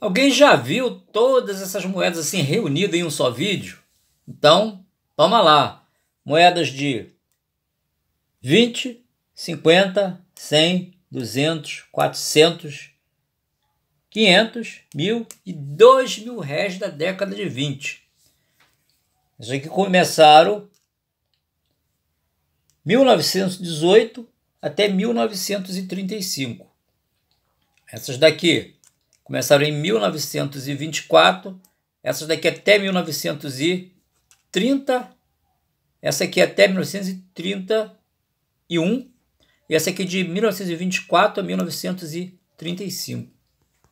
Alguém já viu todas essas moedas assim reunidas em um só vídeo? Então, toma lá. Moedas de 20, 50, 100, 200, 400, 500, 1000 e 2000 réis da década de 20. Isso aqui começaram 1918 até 1935. Essas daqui, Começaram em 1924, essas daqui até 1930, essa aqui até 1931 e essa aqui de 1924 a 1935.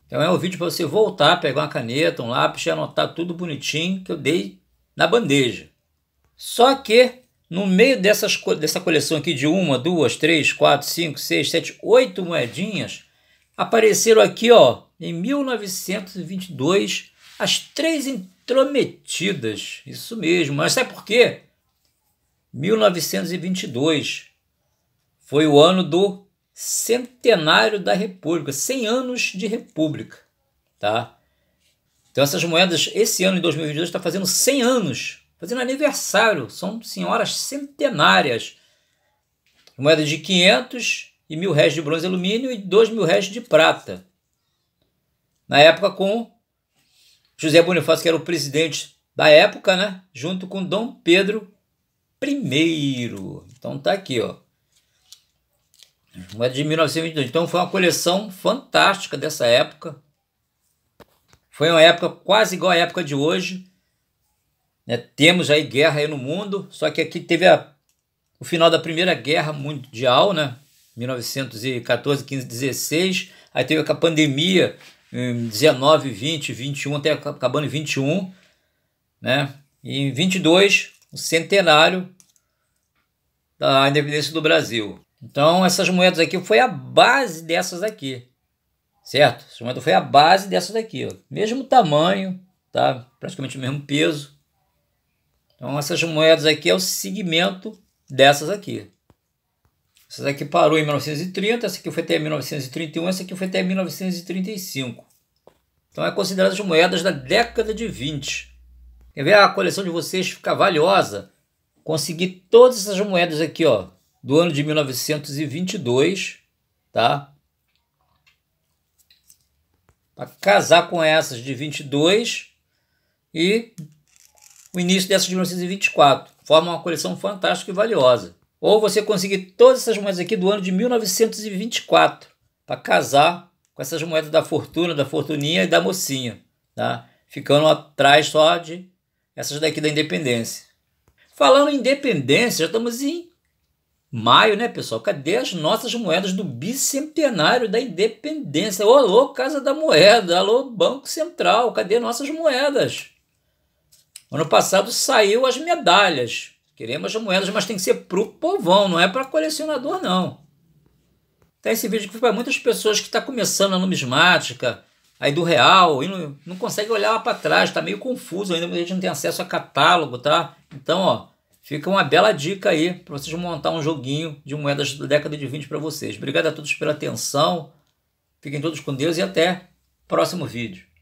Então é um vídeo para você voltar, pegar uma caneta, um lápis e anotar tudo bonitinho que eu dei na bandeja. Só que no meio dessas, dessa coleção aqui de uma, duas, três, quatro, cinco, seis, sete, oito moedinhas, apareceram aqui ó em 1922, As Três Intrometidas. Isso mesmo, mas sabe por quê? 1922 foi o ano do centenário da República, 100 anos de República, tá? Então essas moedas, esse ano de 2022 está fazendo 100 anos, fazendo aniversário, são senhoras centenárias. Moedas de 500 e mil réis de bronze e alumínio e dois mil réis de prata na época com José Bonifácio, que era o presidente da época, né? Junto com Dom Pedro I. Então tá aqui, ó. Moeda de 1922. Então foi uma coleção fantástica dessa época. Foi uma época quase igual à época de hoje. Né? Temos aí guerra aí no mundo, só que aqui teve a, o final da Primeira Guerra Mundial, né? 1914, 15, 16. Aí teve a pandemia 19, 20, 21, até acabando em 21, né? E em 22, o centenário da independência do Brasil. Então, essas moedas aqui foi a base dessas aqui, certo? Essa moeda foi a base dessas aqui, ó. Mesmo tamanho, tá? Praticamente o mesmo peso. Então, essas moedas aqui é o segmento dessas aqui. Essa daqui parou em 1930, essa aqui foi até 1931, essa aqui foi até 1935. Então é considerada as moedas da década de 20. Quer ver a coleção de vocês ficar valiosa? Consegui todas essas moedas aqui, ó, do ano de 1922, tá? Para casar com essas de 22 e o início dessas de 1924. Forma uma coleção fantástica e valiosa. Ou você conseguir todas essas moedas aqui do ano de 1924 para casar com essas moedas da fortuna, da fortuninha e da mocinha, tá? Ficando atrás só de essas daqui da independência. Falando em independência, já estamos em maio, né, pessoal? Cadê as nossas moedas do bicentenário da independência? Ô, alô, Casa da Moeda, alô, Banco Central, cadê nossas moedas? Ano passado saiu as medalhas. Queremos as moedas, mas tem que ser pro povão, não é para colecionador, não. Então esse vídeo foi para muitas pessoas que estão tá começando a numismática, aí do real, e não, não consegue olhar lá para trás, está meio confuso ainda, a gente não tem acesso a catálogo, tá? Então, ó, fica uma bela dica aí para vocês montar um joguinho de moedas da década de 20 para vocês. Obrigado a todos pela atenção, fiquem todos com Deus e até próximo vídeo.